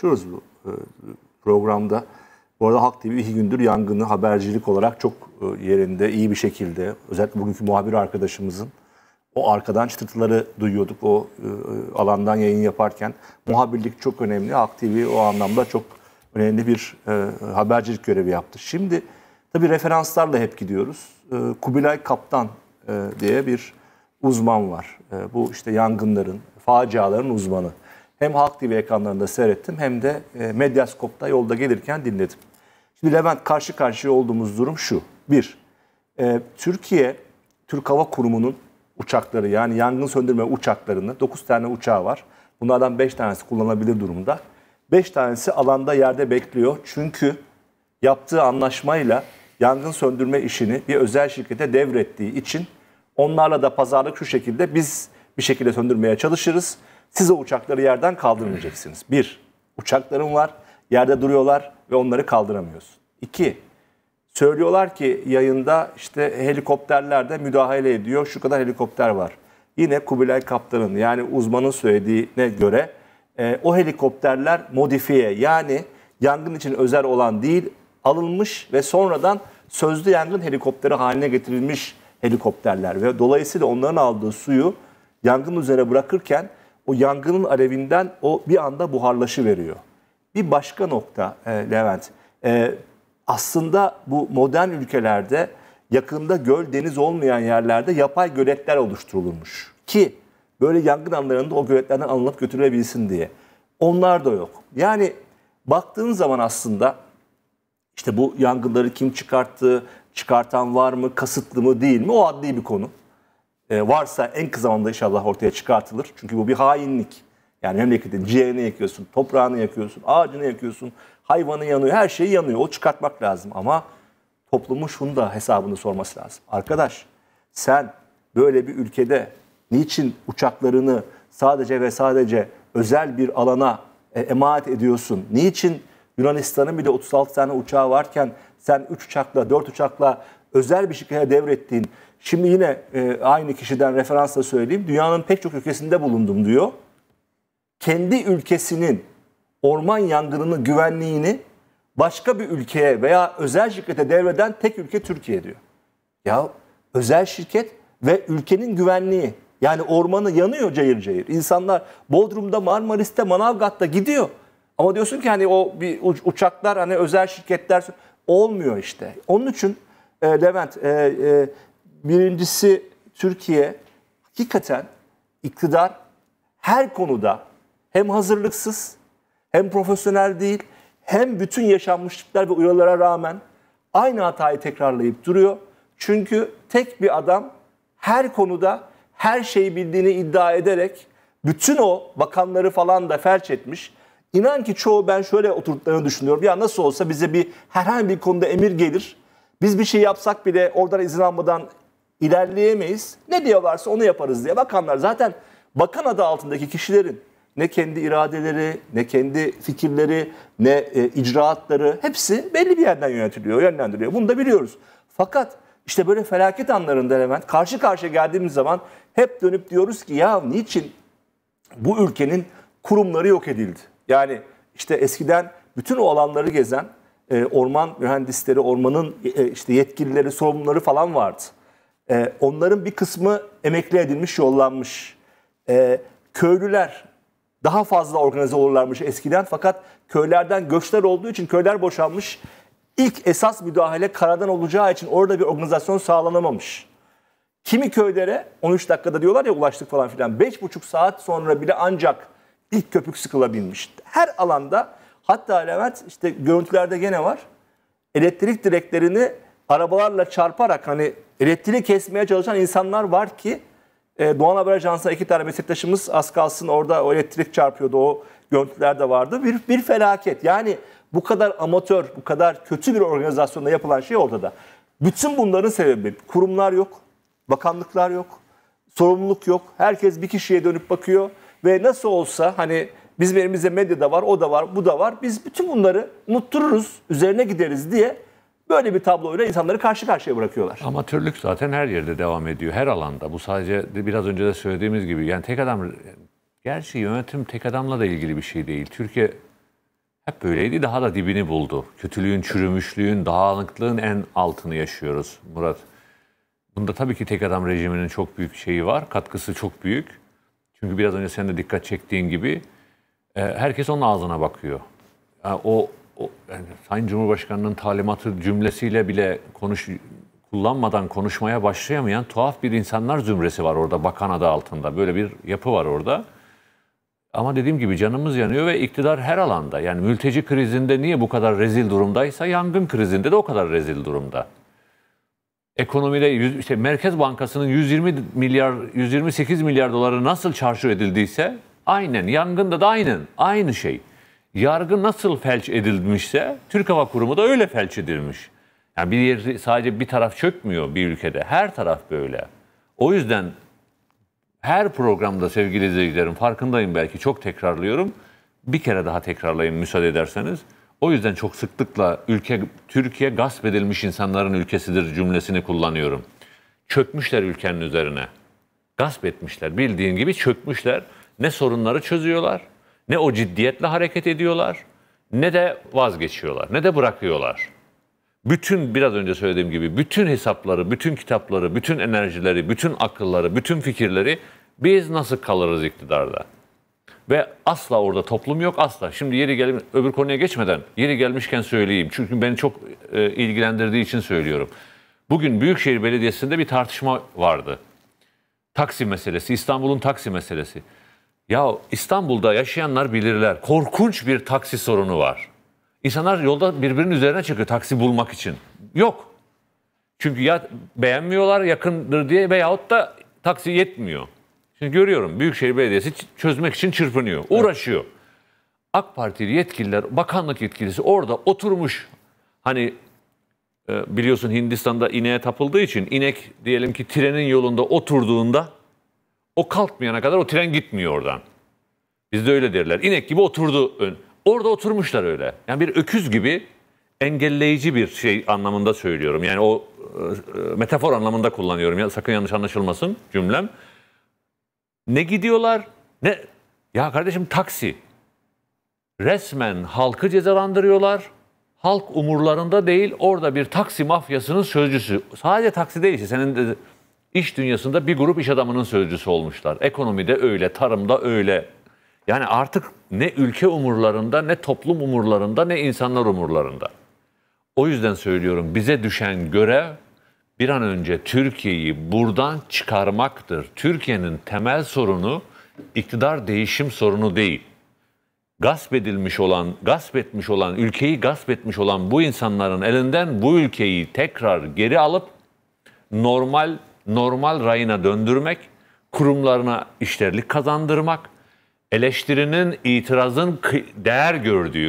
konuşuyoruz bu e, programda. Bu arada Halk TV iki gündür yangını habercilik olarak çok e, yerinde, iyi bir şekilde. Özellikle bugünkü muhabir arkadaşımızın o arkadan çıtırtıları duyuyorduk o e, alandan yayın yaparken. Muhabirlik çok önemli. Halk TV o anlamda çok önemli bir habercilik görevi yaptı. Şimdi tabii referanslarla hep gidiyoruz. Kubilay Kaptan diye bir uzman var. Bu işte yangınların, faciaların uzmanı. Hem Halk TV ekranlarında seyrettim hem de e, Medyaskop'ta yolda gelirken dinledim. Şimdi Levent karşı karşıya olduğumuz durum şu. Bir, e, Türkiye Türk Hava Kurumu'nun uçakları yani yangın söndürme uçaklarını 9 tane uçağı var. Bunlardan 5 tanesi kullanılabilir durumda. 5 tanesi alanda yerde bekliyor. Çünkü yaptığı anlaşmayla yangın söndürme işini bir özel şirkete devrettiği için onlarla da pazarlık şu şekilde biz bir şekilde söndürmeye çalışırız. Siz o uçakları yerden kaldırmayacaksınız. Bir, uçakların var, yerde duruyorlar ve onları kaldıramıyorsun. İki, söylüyorlar ki yayında işte helikopterlerde müdahale ediyor, şu kadar helikopter var. Yine Kubilay Kaptan'ın yani uzmanın söylediğine göre e, o helikopterler modifiye yani yangın için özel olan değil, alınmış ve sonradan sözlü yangın helikopteri haline getirilmiş helikopterler ve dolayısıyla onların aldığı suyu yangın üzerine bırakırken o yangının alevinden o bir anda buharlaşı veriyor. Bir başka nokta e, Levent. E, aslında bu modern ülkelerde yakında göl deniz olmayan yerlerde yapay göletler oluşturulmuş. Ki böyle yangın anlarında o göletlerden alınıp götürülebilsin diye. Onlar da yok. Yani baktığın zaman aslında işte bu yangınları kim çıkarttı, çıkartan var mı, kasıtlı mı değil mi o adli bir konu. Ee, varsa en kısa zamanda inşallah ortaya çıkartılır. Çünkü bu bir hainlik. Yani memleketin ciğerini yakıyorsun, toprağını yakıyorsun, ağacını yakıyorsun, hayvanı yanıyor, her şeyi yanıyor. O çıkartmak lazım ama toplumun şunu da hesabını sorması lazım. Arkadaş sen böyle bir ülkede niçin uçaklarını sadece ve sadece özel bir alana e, emanet ediyorsun? Niçin Yunanistan'ın bile 36 tane uçağı varken sen 3 uçakla, 4 uçakla özel bir şirkete devrettiğin, şimdi yine e, aynı kişiden referansla söyleyeyim, dünyanın pek çok ülkesinde bulundum diyor. Kendi ülkesinin orman yangınının güvenliğini başka bir ülkeye veya özel şirkete devreden tek ülke Türkiye diyor. Ya özel şirket ve ülkenin güvenliği. Yani ormanı yanıyor cayır cayır. İnsanlar Bodrum'da, Marmaris'te, Manavgat'ta gidiyor. Ama diyorsun ki hani o bir uçaklar hani özel şirketler olmuyor işte. Onun için e, Levent e, e, birincisi Türkiye hakikaten iktidar her konuda hem hazırlıksız hem profesyonel değil hem bütün yaşanmışlıklar ve uyarılara rağmen aynı hatayı tekrarlayıp duruyor. Çünkü tek bir adam her konuda her şeyi bildiğini iddia ederek bütün o bakanları falan da felç etmiş. İnan ki çoğu ben şöyle oturduklarını düşünüyorum. Ya nasıl olsa bize bir herhangi bir konuda emir gelir. Biz bir şey yapsak bile oradan izin almadan ilerleyemeyiz. Ne diyorlarsa onu yaparız diye bakanlar zaten bakan adı altındaki kişilerin ne kendi iradeleri, ne kendi fikirleri, ne e, icraatları hepsi belli bir yerden yönetiliyor, yönlendiriliyor Bunu da biliyoruz. Fakat işte böyle felaket anlarında hemen karşı karşıya geldiğimiz zaman hep dönüp diyoruz ki ya niçin bu ülkenin kurumları yok edildi? Yani işte eskiden bütün o alanları gezen e, orman mühendisleri, ormanın e, işte yetkilileri, sorumluları falan vardı. E, onların bir kısmı emekli edilmiş, yollanmış. E, köylüler daha fazla organize olurlarmış eskiden fakat köylerden göçler olduğu için köyler boşalmış. İlk esas müdahale karadan olacağı için orada bir organizasyon sağlanamamış. Kimi köylere 13 dakikada diyorlar ya ulaştık falan filan 5,5 saat sonra bile ancak ilk köpük sıkılabilmiş. Her alanda hatta Levent işte görüntülerde gene var. Elektrik direklerini arabalarla çarparak hani elektriği kesmeye çalışan insanlar var ki e, Doğan Haber Ajansı'na iki tane meslektaşımız az kalsın orada o elektrik çarpıyordu o görüntülerde vardı. Bir, bir felaket yani bu kadar amatör bu kadar kötü bir organizasyonda yapılan şey ortada. Bütün bunların sebebi kurumlar yok, bakanlıklar yok, sorumluluk yok. Herkes bir kişiye dönüp bakıyor. Ve nasıl olsa hani bizim elimizde da var, o da var, bu da var. Biz bütün bunları unuttururuz, üzerine gideriz diye böyle bir tabloyla insanları karşı karşıya bırakıyorlar. Amatörlük zaten her yerde devam ediyor, her alanda. Bu sadece biraz önce de söylediğimiz gibi yani tek adam Gerçi yönetim tek adamla da ilgili bir şey değil. Türkiye hep böyleydi daha da dibini buldu. Kötülüğün, çürümüşlüğün, dağınıklığın en altını yaşıyoruz Murat. Bunda tabii ki tek adam rejiminin çok büyük şeyi var, katkısı çok büyük. Çünkü biraz önce sen de dikkat çektiğin gibi e, herkes onun ağzına bakıyor. Yani o o yani Sayın Cumhurbaşkanı'nın talimatı cümlesiyle bile konuş kullanmadan konuşmaya başlayamayan tuhaf bir insanlar zümresi var orada bakan adı altında. Böyle bir yapı var orada. Ama dediğim gibi canımız yanıyor ve iktidar her alanda yani mülteci krizinde niye bu kadar rezil durumdaysa yangın krizinde de o kadar rezil durumda ekonomide işte Merkez Bankası'nın 120 milyar 128 milyar doları nasıl çarşı edildiyse aynen yangında da aynen aynı şey. Yargı nasıl felç edilmişse Türk Hava Kurumu da öyle felç edilmiş. Yani bir yer sadece bir taraf çökmüyor bir ülkede. Her taraf böyle. O yüzden her programda sevgili izleyicilerim farkındayım belki çok tekrarlıyorum. Bir kere daha tekrarlayayım müsaade ederseniz. O yüzden çok sıklıkla ülke Türkiye gasp edilmiş insanların ülkesidir cümlesini kullanıyorum. Çökmüşler ülkenin üzerine. Gasp etmişler. Bildiğin gibi çökmüşler. Ne sorunları çözüyorlar, ne o ciddiyetle hareket ediyorlar, ne de vazgeçiyorlar, ne de bırakıyorlar. Bütün biraz önce söylediğim gibi bütün hesapları, bütün kitapları, bütün enerjileri, bütün akılları, bütün fikirleri biz nasıl kalırız iktidarda? Ve asla orada toplum yok asla. Şimdi yeri gelin öbür konuya geçmeden yeri gelmişken söyleyeyim. Çünkü beni çok e, ilgilendirdiği için söylüyorum. Bugün Büyükşehir Belediyesi'nde bir tartışma vardı. Taksi meselesi, İstanbul'un taksi meselesi. Ya İstanbul'da yaşayanlar bilirler. Korkunç bir taksi sorunu var. İnsanlar yolda birbirinin üzerine çıkıyor taksi bulmak için. Yok. Çünkü ya beğenmiyorlar yakındır diye veyahut da taksi yetmiyor. Şimdi görüyorum Büyükşehir Belediyesi çözmek için çırpınıyor, uğraşıyor. Evet. AK Partili yetkililer, bakanlık yetkilisi orada oturmuş. Hani e, biliyorsun Hindistan'da ineğe tapıldığı için inek diyelim ki trenin yolunda oturduğunda o kalkmayana kadar o tren gitmiyor oradan. Bizde öyle derler. İnek gibi oturdu Orada oturmuşlar öyle. Yani bir öküz gibi engelleyici bir şey anlamında söylüyorum. Yani o e, e, metafor anlamında kullanıyorum. sakın yanlış anlaşılmasın cümlem. Ne gidiyorlar ne... Ya kardeşim taksi. Resmen halkı cezalandırıyorlar. Halk umurlarında değil orada bir taksi mafyasının sözcüsü. Sadece taksi değil senin de iş dünyasında bir grup iş adamının sözcüsü olmuşlar. Ekonomide öyle, tarımda öyle. Yani artık ne ülke umurlarında, ne toplum umurlarında, ne insanlar umurlarında. O yüzden söylüyorum bize düşen görev bir an önce Türkiye'yi buradan çıkarmaktır. Türkiye'nin temel sorunu iktidar değişim sorunu değil. Gasp edilmiş olan, gasp etmiş olan, ülkeyi gasp etmiş olan bu insanların elinden bu ülkeyi tekrar geri alıp normal normal rayına döndürmek, kurumlarına işlerlik kazandırmak, eleştirinin, itirazın değer gördüğü